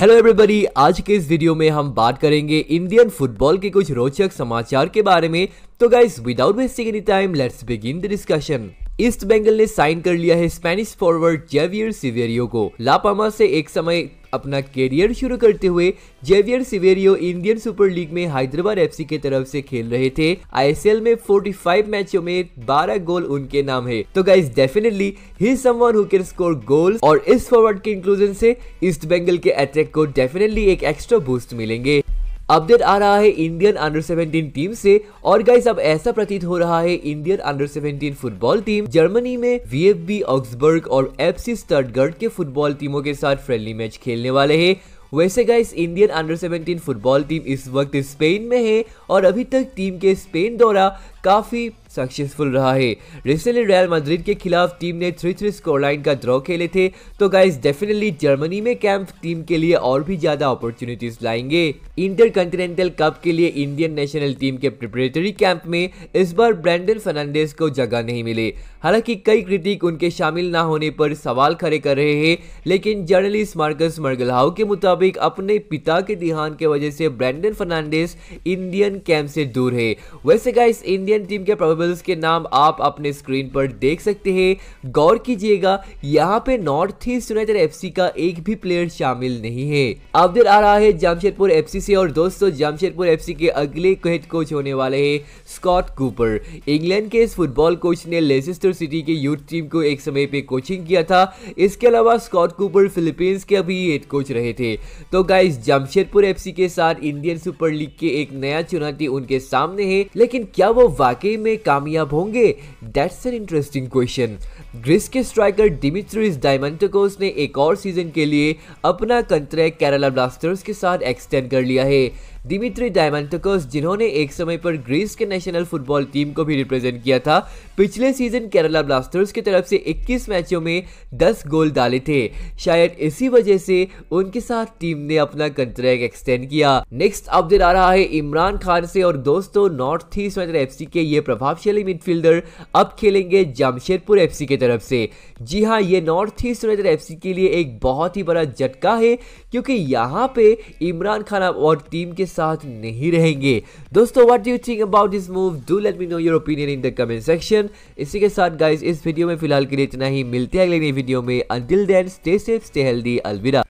hello everybody आज के इस वीडियो में हम बात करेंगे इंडियन फुटबॉल के कुछ रोचक समाचार के बारे में तो guys without wasting any time let's begin the discussion east Bengal ने साइन कर लिया है स्पेनिश फॉरवर्ड जेवियर सिवेरियो को लापामा से एक समय अपना करियर शुरू करते हुए Javier Siverio Indian Super League में हैदराबाद एफसी की तरफ से खेल रहे थे आईएसएल में 45 मैचों में 12 गोल उनके नाम है तो गाइज डेफिनेटली ही someone who can score goals और इस फॉरवर्ड के इंक्लूजन से ईस्ट बेंगल के अटैक को डेफिनेटली एक एक्स्ट्रा बूस्ट मिलेंगे अपडेट आ रहा है इंडियन अंडर 17 टीम से और गाइस अब ऐसा प्रतीत हो रहा है Indian under 17 football team Germany में वीएफबी ऑक्सबर्ग और एफसी स्टटगर्ड के फुटबॉल टीमों के साथ फ्रेंडली मैच खेलने वाले हैं वैसे guys Indian under 17 football team इस वक्त स्पेन में है और अभी तक टीम के स्पेन द्वारा काफ़ी सक्सेसफुल रहा है रिसेंटली रियल मद्रिद के खिलाफ टीम ने थ्री थ्री स्कोर लाइन का ड्रॉ खेले थे तो गाइज डेफिनेटली जर्मनी में कैंप टीम के लिए और भी ज्यादा अपॉर्चुनिटीज लाएंगे इंटर कंटिनेंटल कप के लिए इंडियन नेशनल टीम के प्रिपरेटरी कैंप में इस बार ब्रैंडन फर्नांडिस को जगह नहीं मिले हालांकि कई क्रिटिक उनके शामिल ना होने पर सवाल खड़े कर रहे हैं लेकिन जर्नलिस्ट मार्कस मर्गलहाव के मुताबिक अपने पिता के देहांत के वजह से ब्रैंडन फर्नांडिस इंडियन कैंप से दूर है वैसे गाइस इंडियन टीम के प्रोबेबल चैनल्स के नाम आप अपने स्क्रीन पर देख सकते हैं गौर कीजिएगा यहाँ पे नॉर्थ ईस्ट यूनाइटेड एफ का एक भी प्लेयर शामिल नहीं है अब्दुल आ रहा है जमशेदपुर एफ से और दोस्तों जमशेदपुर एफ के अगले हेड कोच होने वाले है स्कॉट कूपर इंग्लैंड के इस फुटबॉल कोच ने लेसेस्टर सिटी के यूथ टीम को एक समय पे कोचिंग किया था इसके अलावा स्कॉट कूपर फिलीपींस के अभी हेड कोच रहे थे तो गाइस जमशेदपुर एफसी के साथ इंडियन सुपर लीग के एक नया चुनौती उनके सामने है लेकिन क्या वो वाकई में कामयाब होंगे that's an interesting question Greece के स्ट्राइकर डिमित्रिस डायमंटकोस ने एक और सीजन के लिए अपना कंट्रैक्ट केरला ब्लास्टर्स के साथ एक्सटेंड कर लिया है दिमित्री डायमंटकोस जिन्होंने एक समय पर ग्रीस के नेशनल फुटबॉल टीम को भी रिप्रेजेंट किया था पिछले सीजन केरला ब्लास्टर्स की के तरफ से 21 मैचों में 10 गोल डाले थे शायद इसी वजह से उनके साथ टीम ने अपना कंट्रैक्ट एक्सटेंड किया नेक्स्ट अपडेट आ रहा है इमरान खान से और दोस्तों नॉर्थ ईस्ट एफ सी के ये प्रभावशाली मिडफील्डर अब खेलेंगे जमशेदपुर एफसी की तरफ से जी हाँ ये नॉर्थ ईस्ट एफ सी के लिए एक बहुत ही बड़ा झटका है क्योंकि यहाँ पे इमरान खान और टीम के साथ नहीं रहेंगे दोस्तों what do you think about this move do let me know your opinion in the comment section इसी के साथ गाइस इस वीडियो में फिलहाल के लिए इतना ही मिलते हैं अगले वीडियो में until then stay safe stay healthy अलविदा